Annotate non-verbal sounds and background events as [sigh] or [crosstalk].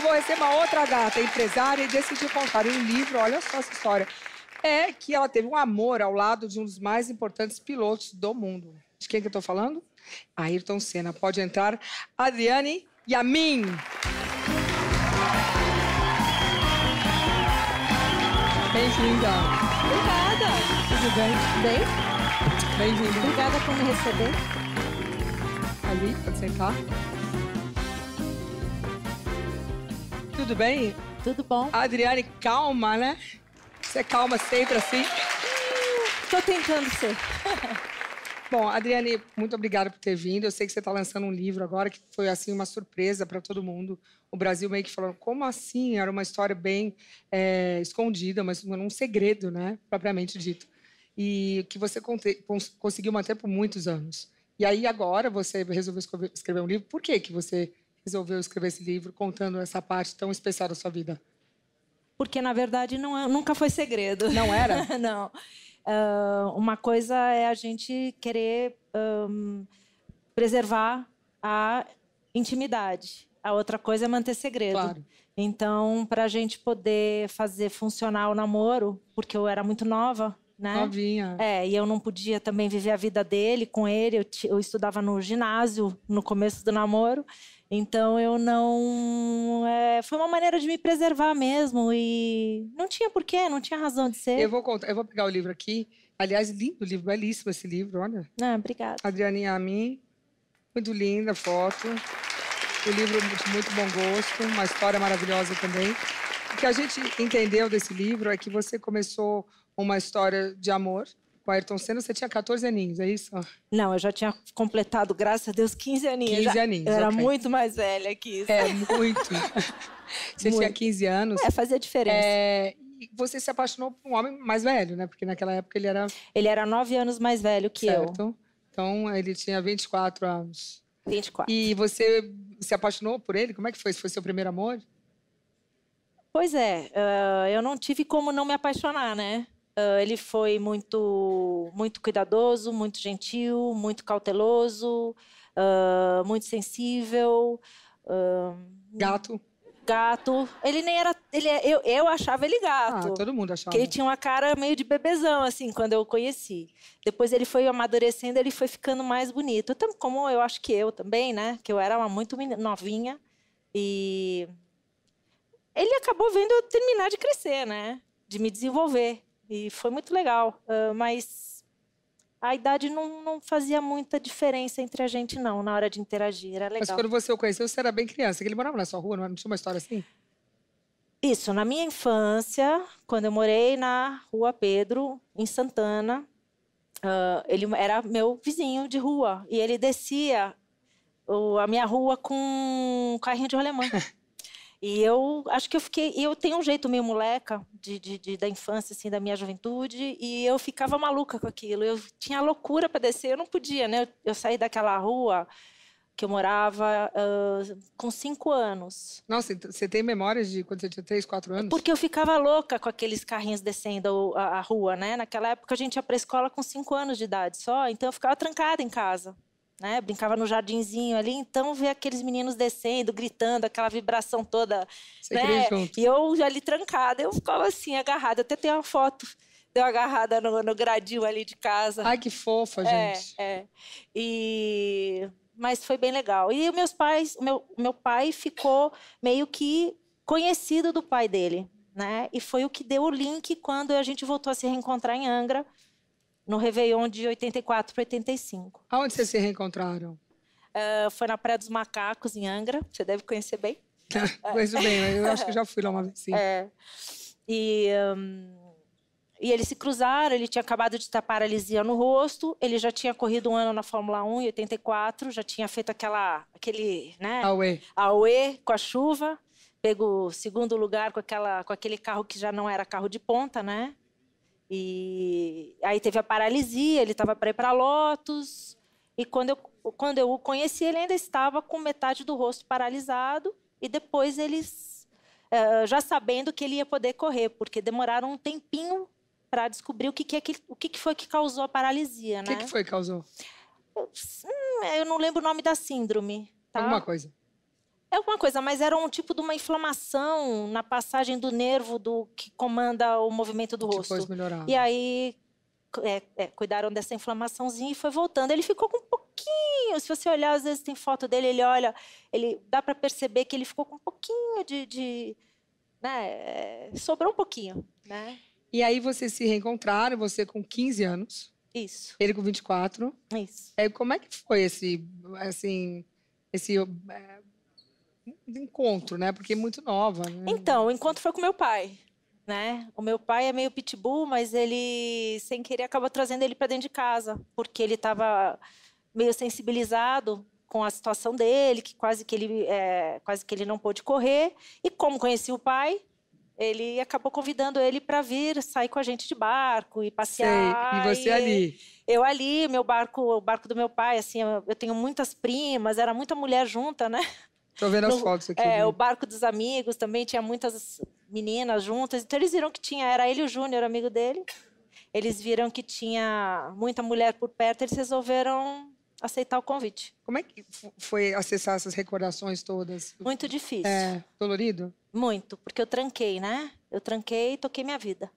Eu vou receber uma outra gata, empresária, e decidi contar em um livro, olha só essa história. É que ela teve um amor ao lado de um dos mais importantes pilotos do mundo. De quem que eu tô falando? Ayrton Senna. Pode entrar, Adriane Yamin. Bem-vinda. Obrigada. Tudo bem? Bem? Bem-vinda. Obrigada por me receber. Ali, pode sentar. tudo bem? Tudo bom. Adriane, calma, né? Você é calma sempre assim? Tô tentando ser. [laughs] Bom, Adriane, muito obrigada por ter vindo. Eu sei que você está lançando um livro agora que foi assim uma surpresa para todo mundo. O Brasil meio que falou, como assim? Era uma história bem é, escondida, mas um segredo, né, propriamente dito. E que você conseguiu manter por muitos anos. E aí agora você resolveu escrever um livro. Por que que você resolveu escrever esse livro contando essa parte tão especial da sua vida? Porque, na verdade, não, é, nunca foi segredo. Não era? [laughs] não. Uh, uma coisa é a gente querer um, preservar a intimidade. A outra coisa é manter segredo. Claro. Então, para a gente poder fazer funcionar o namoro, porque eu era muito nova, né? Novinha. É, e eu não podia também viver a vida dele com ele. Eu, eu estudava no ginásio no começo do namoro. Então eu não. É, foi uma maneira de me preservar mesmo. E não tinha porquê, não tinha razão de ser. Eu vou, contar, eu vou pegar o livro aqui. Aliás, lindo livro, belíssimo esse livro, olha. Ah, obrigada. Adrianinha Amin. Muito linda a foto. O livro de muito bom gosto, uma história maravilhosa também. O que a gente entendeu desse livro é que você começou uma história de amor com Ayrton Senna, você tinha 14 aninhos, é isso? Não, eu já tinha completado, graças a Deus, 15 aninhos. 15 aninhos. Eu era muito mais velha que isso. É, muito. [laughs] você muito. tinha 15 anos. É, fazia diferença. É, você se apaixonou por um homem mais velho, né? Porque naquela época ele era. Ele era nove anos mais velho que certo. eu. Então, ele tinha 24 anos. 24. E você se apaixonou por ele? Como é que foi? Foi seu primeiro amor? Pois é, uh, eu não tive como não me apaixonar, né? Uh, ele foi muito, muito cuidadoso, muito gentil, muito cauteloso, uh, muito sensível. gato. Gato. Ele nem era. Ele, é, eu, eu achava ele gato. Ah, todo mundo achava. Porque ele tinha uma cara meio de bebezão, assim, quando eu o conheci. Depois ele foi amadurecendo, ele foi ficando mais bonito. Como eu acho que eu também, né? Que eu era uma muito novinha. E ele acabou vendo eu terminar de crescer, né? De me desenvolver. E foi muito legal. Uh, mas a idade não, não, fazia muita diferença entre a gente, não, na hora de interagir. Era legal. Mas quando você o conheceu, você era bem criança, ele morava na sua rua, não tinha uma história assim? Isso, na minha infância, quando eu morei na Rua Pedro, em Santana, uh, ele era meu vizinho de rua. E ele descia o, a minha rua com um carrinho de rolemã. [laughs] E eu acho que eu fiquei. Eu tenho um jeito meio moleca de, de, de, da infância, assim, da minha juventude, e eu ficava maluca com aquilo. Eu tinha loucura para descer, eu não podia, né? Eu, eu, saí daquela rua que eu morava uh, com cinco anos. Nossa, então, você tem memórias de quando você tinha três, quatro anos? Porque eu ficava louca com aqueles carrinhos descendo a, a rua, né? Naquela época a gente ia para escola com cinco anos de idade só, então eu ficava trancada em casa né? Brincava no jardinzinho ali, então ver aqueles meninos descendo, gritando, aquela vibração toda, Você né? E eu ali trancada, eu ficava assim, agarrada. até tenho uma foto deu agarrada no, no gradil ali de casa. Ai, que fofa, é, gente. É, é. E... Mas foi bem legal. E meus pais, o meu, meu pai ficou meio que conhecido do pai dele, né? E foi o que deu o link quando a gente voltou a se reencontrar em Angra no Réveillon de 84 para 85. Aonde vocês se reencontraram? Uh, foi na Praia dos Macacos, em Angra. Você deve conhecer bem. Conheço tá, bem, eu acho que já fui lá uma vez, sim. É. E, um, e eles se cruzaram, ele tinha acabado de estar paralisia no rosto, ele já tinha corrido um ano na Fórmula 1 em 84, já tinha feito aquela, aquele, né? Aue. Aue com a chuva, pegou segundo lugar com, aquela, com aquele carro que já não era carro de ponta, né? E aí teve a paralisia, ele estava para ir para Lotus. E quando eu, quando eu o conheci, ele ainda estava com metade do rosto paralisado. E depois eles, eh, já sabendo que ele ia poder correr, porque demoraram um tempinho para descobrir o que, que, é que, o que, foi que causou a paralisia, né? O que, né? que foi que causou? Eu, hum, eu não lembro o nome da síndrome. Tá? Alguma coisa. É alguma coisa, mas era um tipo de uma inflamação na passagem do nervo do que comanda o movimento do Depois rosto. Melhorava. E aí é, é, cuidaram dessa inflamaçãozinha e foi voltando. Ele ficou com um pouquinho, se você olhar, às vezes tem foto dele, ele olha, ele dá para perceber que ele ficou com um pouquinho de, de né, é, sobrou um pouquinho, né? E aí vocês se reencontraram, você com 15 anos. Isso. Ele com 24. Isso. É, como é que foi esse, assim, esse é, encontro, né? Porque é muito nova. Né? Então, o encontro foi com meu pai. Né? O meu pai é meio pitbull, mas ele, sem querer, acaba trazendo ele para dentro de casa, porque ele estava meio sensibilizado com a situação dele, que quase que ele, é, quase que ele não pôde correr. E como conhecia o pai, ele acabou convidando ele para vir sair com a gente de barco e passear. Sei. E você e ali? Eu ali, meu barco, o barco do meu pai, assim, eu tenho muitas primas, era muita mulher junta, né? Tô vendo as fotos aqui. É, né? o barco dos amigos também tinha muitas meninas juntas. Então eles viram que tinha, era ele o Júnior, amigo dele. Eles viram que tinha muita mulher por perto, eles resolveram aceitar o convite. Como é que foi acessar essas recordações todas? Muito difícil. É, dolorido? Muito, porque eu tranquei, né? Eu tranquei e toquei minha vida.